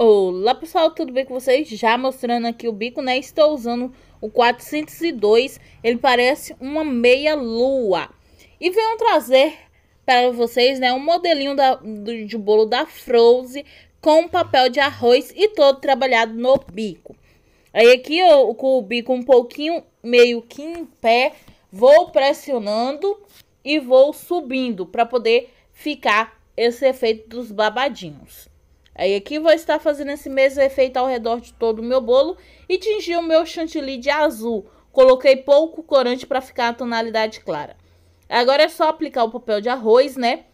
Olá pessoal, tudo bem com vocês? Já mostrando aqui o bico, né? Estou usando o 402, ele parece uma meia lua. E venho trazer para vocês, né, um modelinho da, do, de bolo da Froze com papel de arroz e todo trabalhado no bico. Aí aqui eu com o bico um pouquinho, meio que em pé, vou pressionando e vou subindo para poder ficar esse efeito dos babadinhos. Aí aqui vou estar fazendo esse mesmo efeito ao redor de todo o meu bolo e tingi o meu chantilly de azul. Coloquei pouco corante para ficar a tonalidade clara. Agora é só aplicar o papel de arroz, né?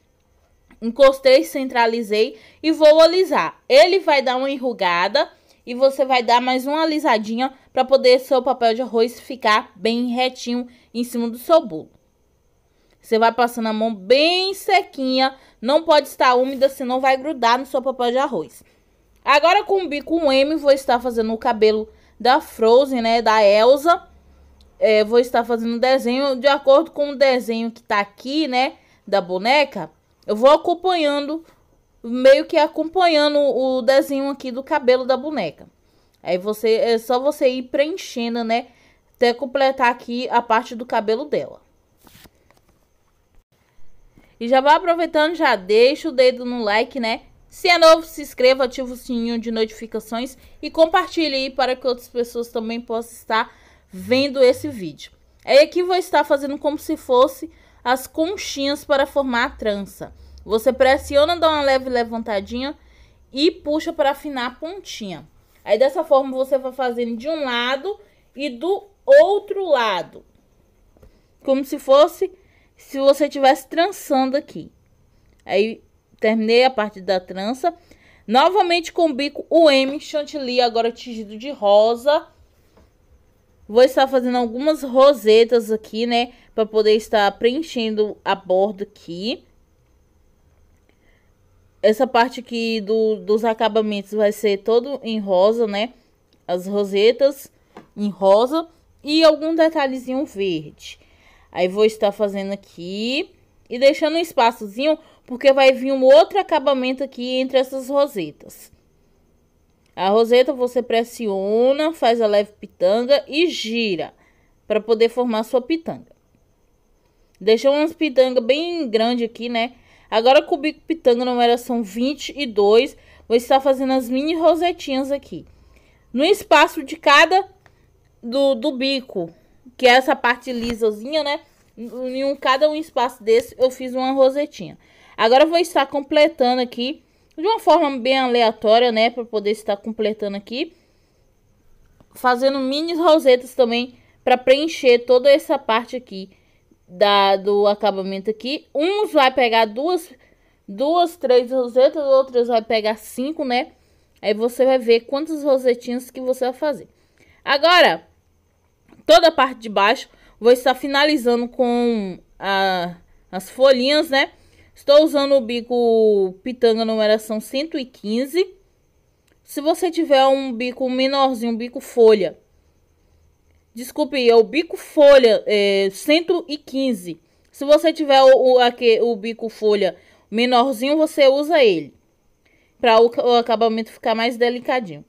Encostei, centralizei e vou alisar. Ele vai dar uma enrugada e você vai dar mais uma alisadinha para poder seu papel de arroz ficar bem retinho em cima do seu bolo. Você vai passando a mão bem sequinha não pode estar úmida, senão vai grudar no seu papel de arroz. Agora com o bico M, vou estar fazendo o cabelo da Frozen, né? Da Elsa. É, vou estar fazendo o desenho de acordo com o desenho que tá aqui, né? Da boneca. Eu vou acompanhando, meio que acompanhando o desenho aqui do cabelo da boneca. Aí você, é só você ir preenchendo, né? Até completar aqui a parte do cabelo dela. E já vai aproveitando, já deixa o dedo no like, né? Se é novo, se inscreva, ativa o sininho de notificações e compartilhe aí para que outras pessoas também possam estar vendo esse vídeo. Aí aqui vou estar fazendo como se fosse as conchinhas para formar a trança. Você pressiona, dá uma leve levantadinha e puxa para afinar a pontinha. Aí dessa forma você vai fazendo de um lado e do outro lado. Como se fosse se você estivesse trançando aqui. Aí terminei a parte da trança. Novamente com o bico o M chantilly agora tingido de rosa. Vou estar fazendo algumas rosetas aqui, né? Para poder estar preenchendo a borda aqui. Essa parte aqui do, dos acabamentos vai ser todo em rosa, né? As rosetas em rosa e algum detalhezinho verde. Aí vou estar fazendo aqui e deixando um espaçozinho, porque vai vir um outro acabamento aqui entre essas rosetas. A roseta você pressiona, faz a leve pitanga e gira para poder formar sua pitanga. Deixou umas pitanga bem grande aqui, né? Agora com o bico pitanga numeração 22, vou estar fazendo as mini rosetinhas aqui. No espaço de cada do, do bico, que é essa parte lisazinha, né? Em um, cada um espaço desse, eu fiz uma rosetinha. Agora, eu vou estar completando aqui, de uma forma bem aleatória, né? Para poder estar completando aqui. Fazendo mini rosetas também, para preencher toda essa parte aqui da, do acabamento aqui. Uns vai pegar duas, duas, três rosetas, outras vai pegar cinco, né? Aí você vai ver quantas rosetinhas que você vai fazer. Agora, toda a parte de baixo. Vou estar finalizando com a, as folhinhas, né? Estou usando o bico pitanga numeração 115. Se você tiver um bico menorzinho, um bico folha. Desculpe, é o bico folha é, 115. Se você tiver o, o, aqui, o bico folha menorzinho, você usa ele. Para o, o acabamento ficar mais delicadinho.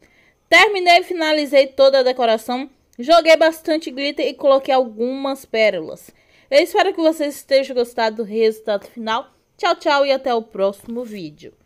Terminei e finalizei toda a decoração. Joguei bastante glitter e coloquei algumas pérolas. Eu espero que vocês estejam gostado do resultado final. Tchau, tchau e até o próximo vídeo.